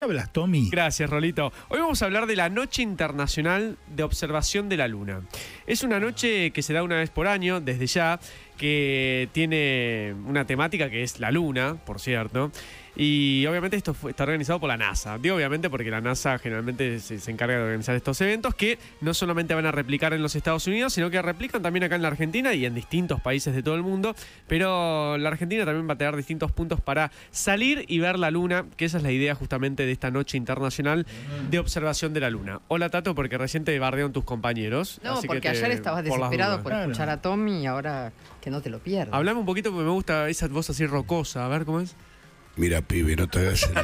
hablas, Tommy? Gracias, Rolito. Hoy vamos a hablar de la Noche Internacional de Observación de la Luna. Es una noche que se da una vez por año, desde ya, que tiene una temática que es la Luna, por cierto. Y obviamente esto está organizado por la NASA. Digo obviamente porque la NASA generalmente se, encarga de organizar estos eventos que no solamente van a replicar en los Estados Unidos, sino que replican también acá en la Argentina y en distintos países de todo el mundo. Pero la Argentina también va a tener distintos puntos para salir y ver la luna, que esa es la idea justamente de esta noche internacional mm. de observación de la luna. Hola Tato, porque recién te bardearon tus compañeros. No, porque ayer estabas desesperado por, escuchar a Tommy y ahora que no te lo pierdas. Hablame un poquito porque me gusta esa voz así rocosa. A ver cómo es. Mira, pibe, no te hagas el...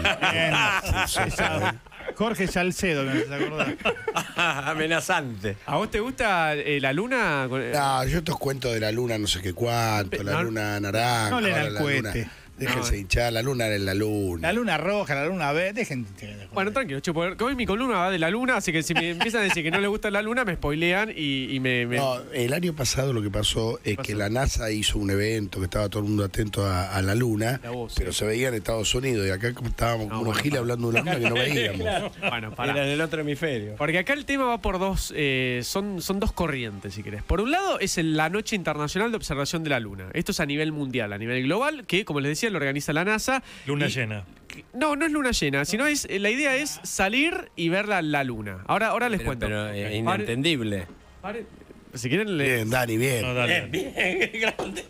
Jorge Salcedo, me vas acordar. Amenazante. ¿A vos te gusta eh, la luna? No, yo te cuento de la luna no sé qué cuánto, la luna naranja. No le la, luna- Déjense ah. hinchar, la luna en la luna. La luna roja, la luna verde, Bueno, tranquilo, chupo. Hoy mi columna va de la luna, así que si me empiezan a decir que no les gusta la luna, me spoilean y, me, No, el año pasado lo que pasó es que la NASA hizo un evento que estaba todo el mundo atento a, la luna, pero se veía en Estados Unidos y acá estábamos como unos giles hablando de una luna que no veíamos. Bueno, para. en el otro hemisferio. Porque acá el tema va por dos. Eh, son, son dos corrientes, si querés. Por un lado es la Noche Internacional de Observación de la Luna. Esto es a nivel mundial, a nivel global, que, como les decía, lo organiza la NASA. Luna llena. No, no es luna llena, sino es la idea es salir y ver la, luna. Ahora, ahora les cuento. Pero es eh, inentendible. si quieren le... Bien, Dani, bien. Bien, bien, grande.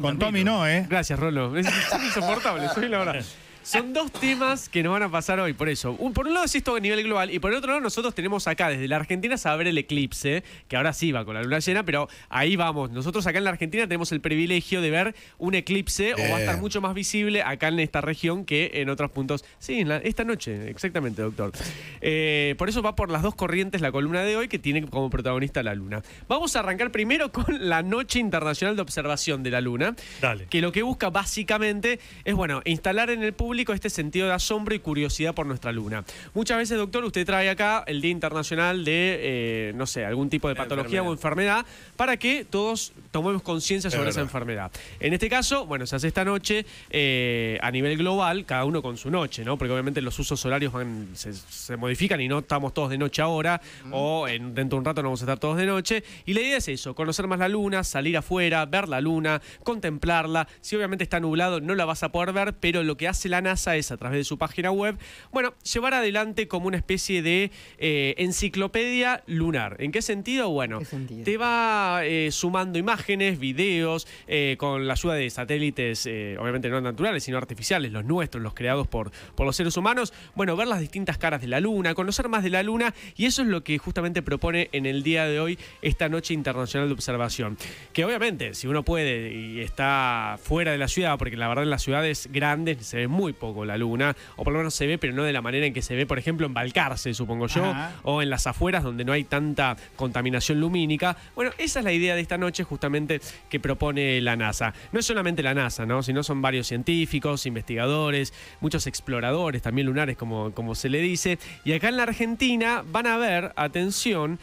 Con Tommy no, ¿eh? Gracias, Rolo. Es, es insoportable, soy la verdad. Son dos temas que nos van a pasar hoy, por eso. por un lado es esto a nivel global y por el otro lado nosotros tenemos acá desde la Argentina saber el eclipse, que ahora sí va con la luna llena, pero ahí vamos. Nosotros acá en la Argentina tenemos el privilegio de ver un eclipse o va a estar mucho más visible acá en esta región que en otros puntos. Sí, esta noche, exactamente, doctor. Eh, por eso va por las dos corrientes la columna de hoy que tiene como protagonista la luna. Vamos a arrancar primero con la Noche Internacional de Observación de la Luna, Dale. que lo que busca básicamente es, bueno, instalar en el público este sentido de asombro y curiosidad por nuestra luna. Muchas veces, doctor, usted trae acá el Día Internacional de, eh, no sé, algún tipo de patología o enfermedad para que todos tomemos conciencia sobre esa enfermedad. En este caso, bueno, se hace esta noche eh, a nivel global, cada uno con su noche, ¿no? Porque obviamente los usos horarios se, modifican y no estamos todos de noche ahora mm. o dentro de un rato no vamos a estar todos de noche. Y la idea es eso, conocer más la luna, salir afuera, ver la luna, contemplarla. Si obviamente está nublado no la vas a poder ver, pero lo que hace la NASA es, a través de su página web, bueno, llevar adelante como una especie de eh, enciclopedia lunar. ¿En qué sentido? Bueno, te va eh, sumando imágenes, videos, eh, con la ayuda de satélites, obviamente no naturales, sino artificiales, los nuestros, los creados por, por los seres humanos. Bueno, ver las distintas caras de la Luna, conocer más de la Luna, y eso es lo que justamente propone en el día de hoy esta Noche Internacional de Observación. Que obviamente, si uno puede y está fuera de la ciudad, porque la verdad en las ciudades grandes se ve muy muy poco la luna, o por lo menos se ve, pero no de la manera en que se ve, por ejemplo, en Balcarce, supongo yo, o en las afueras donde no hay tanta contaminación lumínica. Bueno, esa es la idea de esta noche justamente que propone la NASA. No es solamente la NASA, ¿no? sino son varios científicos, investigadores, muchos exploradores, también lunares como, como se le dice. Y acá en la Argentina van a ver, atención,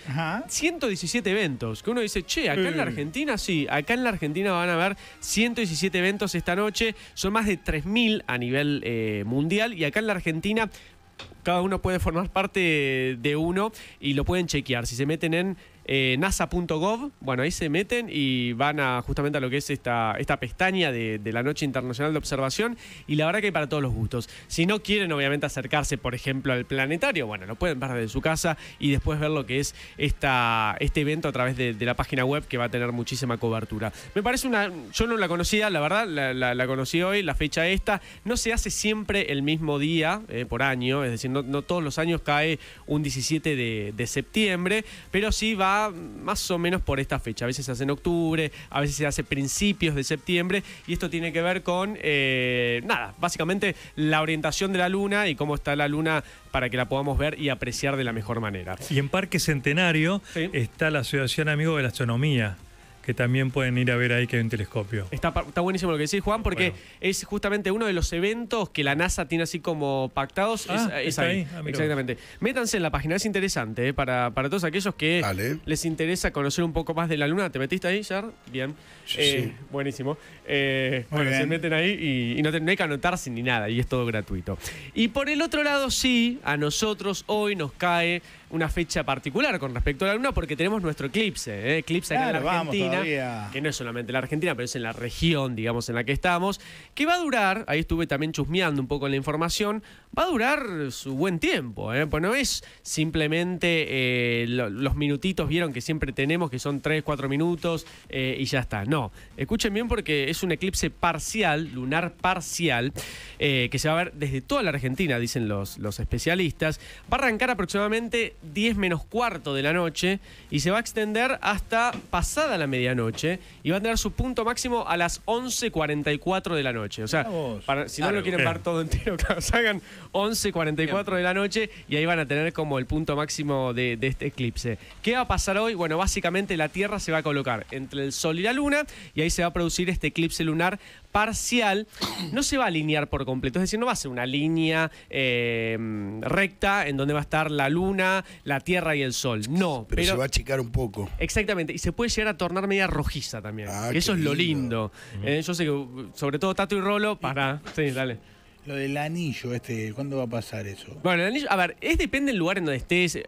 117 eventos, que uno dice, che, acá en la Argentina sí, acá en la Argentina van a ver 117 eventos esta noche, son más de 3.000 a nivel eh, mundial. Y acá en la Argentina cada uno puede formar parte de uno y lo pueden chequear. Si se meten en eh, nasa.gov. Bueno, ahí se meten y van a justamente a lo que es esta, esta pestaña de, la Noche Internacional de Observación. Y la verdad que hay para todos los gustos. Si no quieren, obviamente, acercarse, por ejemplo, al planetario, bueno, lo pueden ver desde su casa y después ver lo que es esta, este evento a través de, la página web que va a tener muchísima cobertura. Me parece una. Yo no la conocía, la verdad, la, conocí hoy, la fecha esta. No se hace siempre el mismo día eh, por año, es decir, no, todos los años cae un 17 de septiembre, pero sí va más o menos por esta fecha. A veces se hace en octubre, a veces se hace principios de septiembre y esto tiene que ver con, eh, nada, básicamente la orientación de la luna y cómo está la luna para que la podamos ver y apreciar de la mejor manera. Y en Parque Centenario está la Asociación Amigo de la Astronomía que también pueden ir a ver ahí que hay un telescopio. Está, está buenísimo lo que decís, Juan, porque es justamente uno de los eventos que la NASA tiene así como pactados. Ah, ahí. Ah, Exactamente. Métanse en la página, es interesante, eh, para, para todos aquellos que les interesa conocer un poco más de la Luna. ¿Te metiste ahí, Jar? Bien. Eh, buenísimo. Eh, bueno, se meten ahí y, no, no hay que anotarse ni nada, y es todo gratuito. Y por el otro lado, sí, a nosotros hoy nos cae una fecha particular con respecto a la luna porque tenemos nuestro eclipse, ¿eh? eclipse en la Argentina, que no es solamente la Argentina, pero es en la región, digamos, en la que estamos, que va a durar, ahí estuve también chusmeando un poco la información, va a durar su buen tiempo, ¿eh? pues no es simplemente eh, los minutitos, vieron que siempre tenemos, que son 3, 4 minutos y ya está, no, escuchen bien porque es un eclipse parcial, lunar parcial, que se va a ver desde toda la Argentina, dicen los, los especialistas, va a arrancar aproximadamente 10 menos cuarto de la noche y se va a extender hasta pasada la medianoche y va a tener su punto máximo a las 11.44 de la noche. O sea, si no lo quieren ver eh. todo entero, claro, salgan 11.44 de la noche y ahí van a tener como el punto máximo de, este eclipse. ¿Qué va a pasar hoy? Bueno, básicamente la Tierra se va a colocar entre el Sol y la Luna y ahí se va a producir este eclipse lunar parcial. No se va a alinear por completo, es decir, no va a ser una línea eh, recta en donde va a estar la Luna la tierra y el sol. No. Pero, se va a achicar un poco. Exactamente. Y se puede llegar a tornar media rojiza también. Ah, eso es lo lindo. Eh, yo sé que, sobre todo Tato y Rolo, para. Sí, dale. Lo del anillo, este, ¿cuándo va a pasar eso? Bueno, el anillo, a ver, es depende del lugar en donde estés.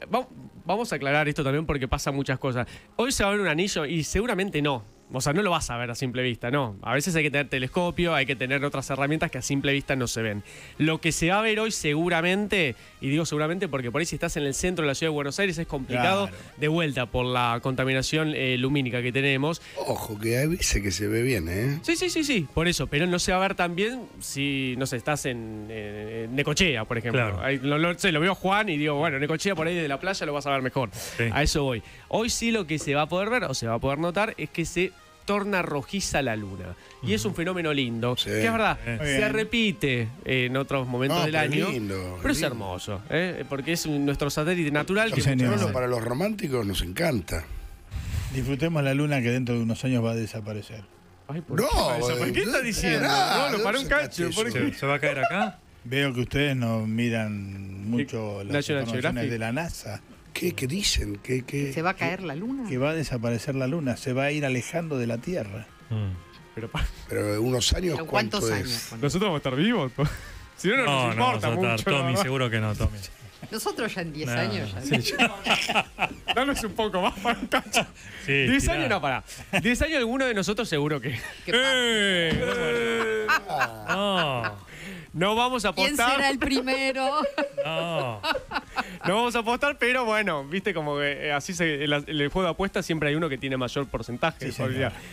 Vamos a aclarar esto también porque pasa muchas cosas. Hoy se va a ver un anillo y seguramente no. O sea, no lo vas a ver a simple vista, no. A veces hay que tener telescopio, hay que tener otras herramientas que a simple vista no se ven. Lo que se va a ver hoy seguramente, y digo seguramente porque por ahí si estás en el centro de la ciudad de Buenos Aires es complicado de vuelta por la contaminación eh, lumínica que tenemos. Ojo, que ahí veces que se ve bien, ¿eh? Sí, sí, sí, sí, por eso. Pero no se va a ver tan bien si, no sé, estás en, eh, Necochea, por ejemplo. Se lo, veo Juan y digo, bueno, Necochea por ahí de la playa lo vas a ver mejor. A eso voy. Hoy sí lo que se va a poder ver o se va a poder notar es que se torna rojiza la luna. Y es un fenómeno lindo. Que es verdad, se repite en otros momentos del año. pero es hermoso, ¿eh? porque es nuestro satélite natural. que- para los románticos nos encanta. Disfrutemos la luna que dentro de unos años va a desaparecer. No, qué eh, está diciendo? No, no, para un cacho, ¿Se, va a caer acá? Veo que ustedes no miran mucho las de la NASA. ¿Qué, dicen? se va a caer la luna? Que va a desaparecer la luna, se va a ir alejando de la Tierra. Mm. Pero, Pero, unos años, ¿cuántos ¿cuánto años? Es? Nosotros vamos a estar vivos. Si no, no, nos importa no, mucho. Tommy, seguro que no, Tommy. Nosotros ya en 10 años. Ya. Danos un poco más para 10 años no, para. 10 años alguno de nosotros seguro que. ¿Qué ¡Eh! Eh, eh, no. No vamos a apostar. ¿Quién será el primero? No. No vamos a apostar, pero bueno, viste como que eh, así se, le el juego de apuestas siempre hay uno que tiene mayor porcentaje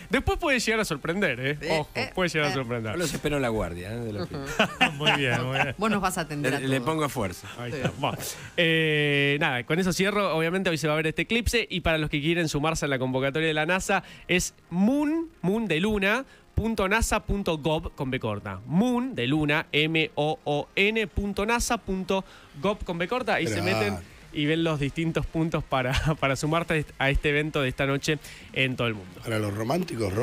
Después puede llegar a sorprender, ¿eh? eh Ojo, eh, puede llegar a sorprender. Yo los espero en la guardia. muy bien, muy bien. Vos nos vas a atender. Le, a le pongo fuerza. Ahí está. nada, con eso cierro. Obviamente hoy se va a ver este eclipse y para los que quieren sumarse a la convocatoria de la NASA es Moon, Moon de Luna .nasa.gov con B corta. Moon de luna, M-O-O-N, con B corta. Y se meten y ven los distintos puntos para, para sumarte a este evento de esta noche en todo el mundo. Para los románticos,